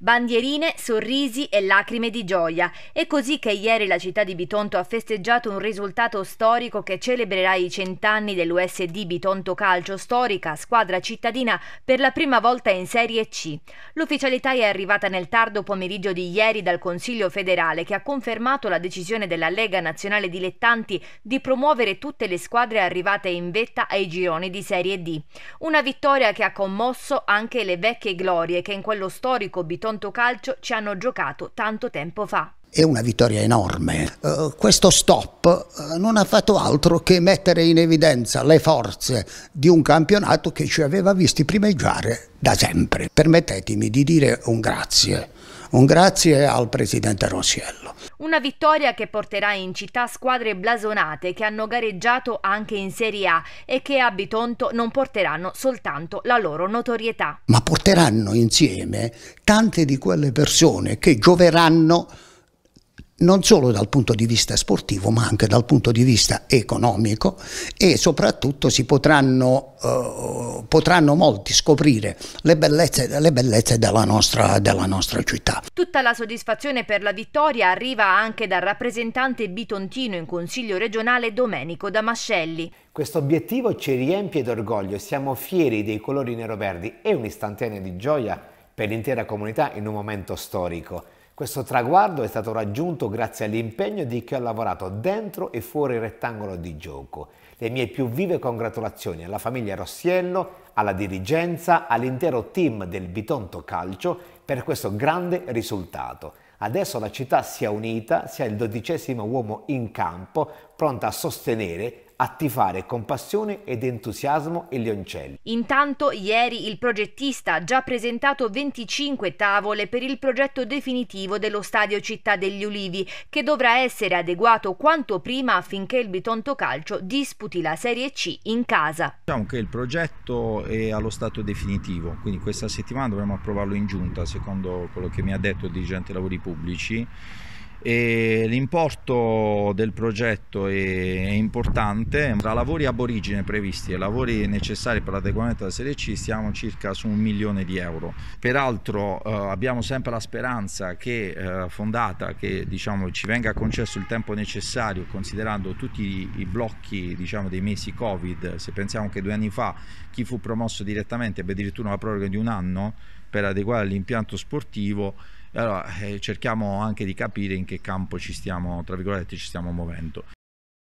Bandierine, sorrisi e lacrime di gioia. È così che ieri la città di Bitonto ha festeggiato un risultato storico che celebrerà i cent'anni dell'USD Bitonto Calcio, storica squadra cittadina per la prima volta in Serie C. L'ufficialità è arrivata nel tardo pomeriggio di ieri dal Consiglio federale che ha confermato la decisione della Lega Nazionale Dilettanti di promuovere tutte le squadre arrivate in vetta ai gironi di Serie D. Una vittoria che ha commosso anche le vecchie glorie che in quello storico Bitonto Tonto Calcio ci hanno giocato tanto tempo fa. È una vittoria enorme. Uh, questo stop eh, non ha fatto altro che mettere in evidenza le forze di un campionato che ci aveva visti primeggiare da sempre. Permettetemi di dire un grazie un grazie al presidente Rossiello. Una vittoria che porterà in città squadre blasonate che hanno gareggiato anche in Serie A e che a Bitonto non porteranno soltanto la loro notorietà. Ma porteranno insieme tante di quelle persone che gioveranno non solo dal punto di vista sportivo ma anche dal punto di vista economico e soprattutto si potranno, eh, potranno molti scoprire le bellezze, le bellezze della, nostra, della, nostra, città. Tutta la soddisfazione per la vittoria arriva anche dal rappresentante bitontino in Consiglio regionale Domenico Damascelli. Questo obiettivo ci riempie d'orgoglio, siamo fieri dei colori nero-verdi e un'istantanea di gioia per l'intera comunità in un momento storico. Questo traguardo è stato raggiunto grazie all'impegno di chi ha lavorato dentro e fuori il rettangolo di gioco. Le mie più vive congratulazioni alla famiglia Rossiello, alla dirigenza, all'intero team del Bitonto Calcio per questo grande risultato. Adesso la città si è unita, si è il dodicesimo uomo in campo, pronta a sostenere attivare con passione ed entusiasmo il leoncelli. Intanto ieri il progettista ha già presentato 25 tavole per il progetto definitivo dello stadio Città degli Ulivi che dovrà essere adeguato quanto prima affinché il Bitonto Calcio disputi la Serie C in casa. Diciamo che il progetto è allo stato definitivo, quindi questa settimana dovremo approvarlo in giunta secondo quello che mi ha detto il dirigente lavori pubblici l'importo del progetto è, importante, tra lavori aborigine previsti e lavori necessari per l'adeguamento della Serie C siamo circa su un milione di euro. Peraltro eh, abbiamo sempre la speranza che eh, fondata che diciamo, ci venga concesso il tempo necessario considerando tutti i blocchi diciamo, dei mesi Covid, se pensiamo che due anni fa chi fu promosso direttamente ebbe addirittura una proroga di un anno per adeguare l'impianto sportivo allora, eh, cerchiamo anche di capire in che campo ci stiamo, tra virgolette, ci stiamo muovendo.